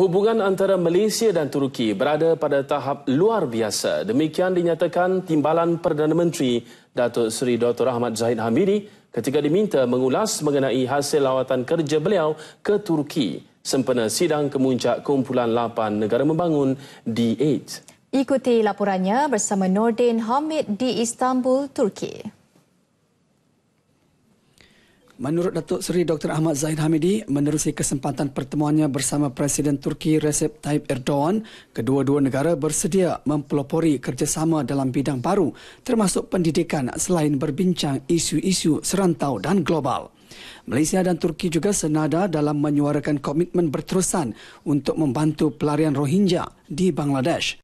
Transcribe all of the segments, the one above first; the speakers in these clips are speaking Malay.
Hubungan antara Malaysia dan Turki berada pada tahap luar biasa. Demikian dinyatakan Timbalan Perdana Menteri Datuk Seri Dr. Ahmad Zahid Hamidi ketika diminta mengulas mengenai hasil lawatan kerja beliau ke Turki sempena sidang kemuncak Kumpulan 8 Negara Membangun D8. Ikuti laporannya bersama Nordin Hamid di Istanbul, Turki. Menurut Datuk Seri Dr. Ahmad Zahid Hamidi, menerusi kesempatan pertemuannya bersama Presiden Turki Recep Tayyip Erdogan, kedua-dua negara bersedia mempelopori kerjasama dalam bidang baru termasuk pendidikan selain berbincang isu-isu serantau dan global. Malaysia dan Turki juga senada dalam menyuarakan komitmen berterusan untuk membantu pelarian Rohingya di Bangladesh.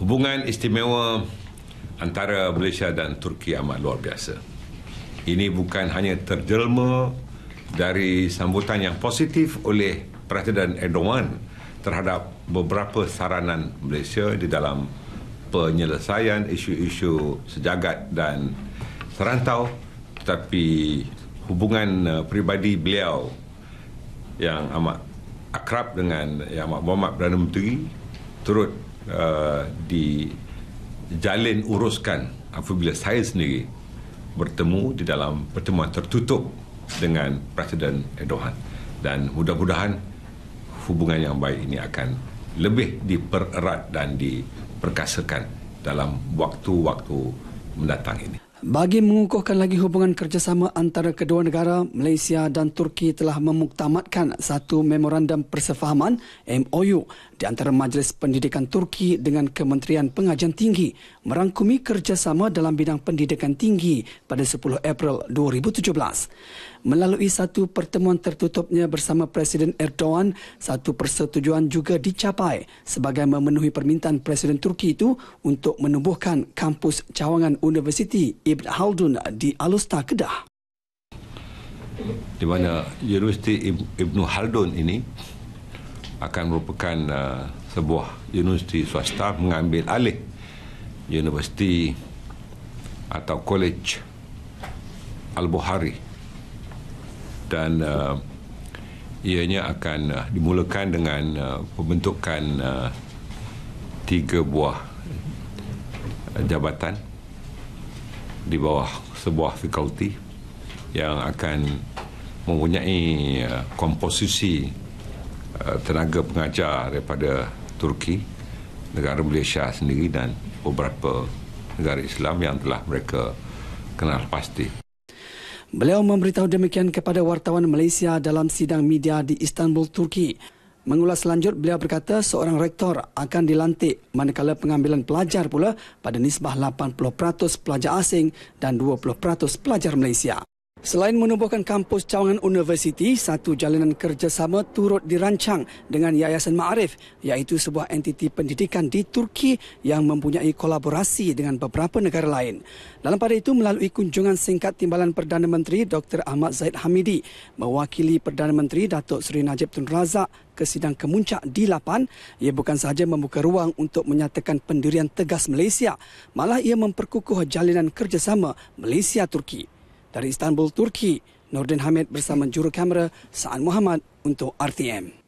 Hubungan istimewa antara Malaysia dan Turki amat luar biasa ini bukan hanya terjelma dari sambutan yang positif oleh Presiden Erdogan terhadap beberapa saranan Malaysia di dalam penyelesaian isu-isu sejagat dan serantau tetapi hubungan uh, peribadi beliau yang amat akrab dengan Yang Amat Berhormat Perdana Menteri turut uh, dijalin uruskan apabila saya sendiri bertemu di dalam pertemuan tertutup dengan Presiden Erdogan dan mudah-mudahan hubungan yang baik ini akan lebih dipererat dan diperkasakan dalam waktu-waktu mendatang ini. Bagi mengukuhkan lagi hubungan kerjasama antara kedua negara, Malaysia dan Turki telah memuktamadkan satu memorandum persefahaman MOU di antara Majlis Pendidikan Turki dengan Kementerian Pengajian Tinggi merangkumi kerjasama dalam bidang pendidikan tinggi pada 10 April 2017. Melalui satu pertemuan tertutupnya bersama Presiden Erdogan, satu persetujuan juga dicapai sebagai memenuhi permintaan Presiden Turki itu untuk menubuhkan kampus cawangan universiti Ibn Haldun di Alustar Kedah. Di mana Universiti Ibn Haldun ini akan merupakan uh, sebuah universiti swasta mengambil alih universiti atau college Al-Buhari dan uh, ianya akan uh, dimulakan dengan uh, pembentukan uh, tiga buah uh, jabatan di bawah sebuah fakulti yang akan mempunyai uh, komposisi uh, tenaga pengajar daripada Turki, negara Malaysia sendiri dan beberapa negara Islam yang telah mereka kenal pasti. Beliau memberitahu demikian kepada wartawan Malaysia dalam sidang media di Istanbul, Turki. Mengulas lanjut, beliau berkata seorang rektor akan dilantik manakala pengambilan pelajar pula pada nisbah 80% pelajar asing dan 20% pelajar Malaysia. Selain menubuhkan kampus cawangan universiti, satu jalanan kerjasama turut dirancang dengan Yayasan Ma'arif iaitu sebuah entiti pendidikan di Turki yang mempunyai kolaborasi dengan beberapa negara lain. Dalam pada itu, melalui kunjungan singkat Timbalan Perdana Menteri Dr. Ahmad Zaid Hamidi mewakili Perdana Menteri Datuk Seri Najib Tun Razak ke sidang kemuncak di Lapan, ia bukan sahaja membuka ruang untuk menyatakan pendirian tegas Malaysia, malah ia memperkukuh jalinan kerjasama Malaysia-Turki. Dari Istanbul, Turki, Nordin Hamid bersama juru kamera Saan Muhammad untuk RTM.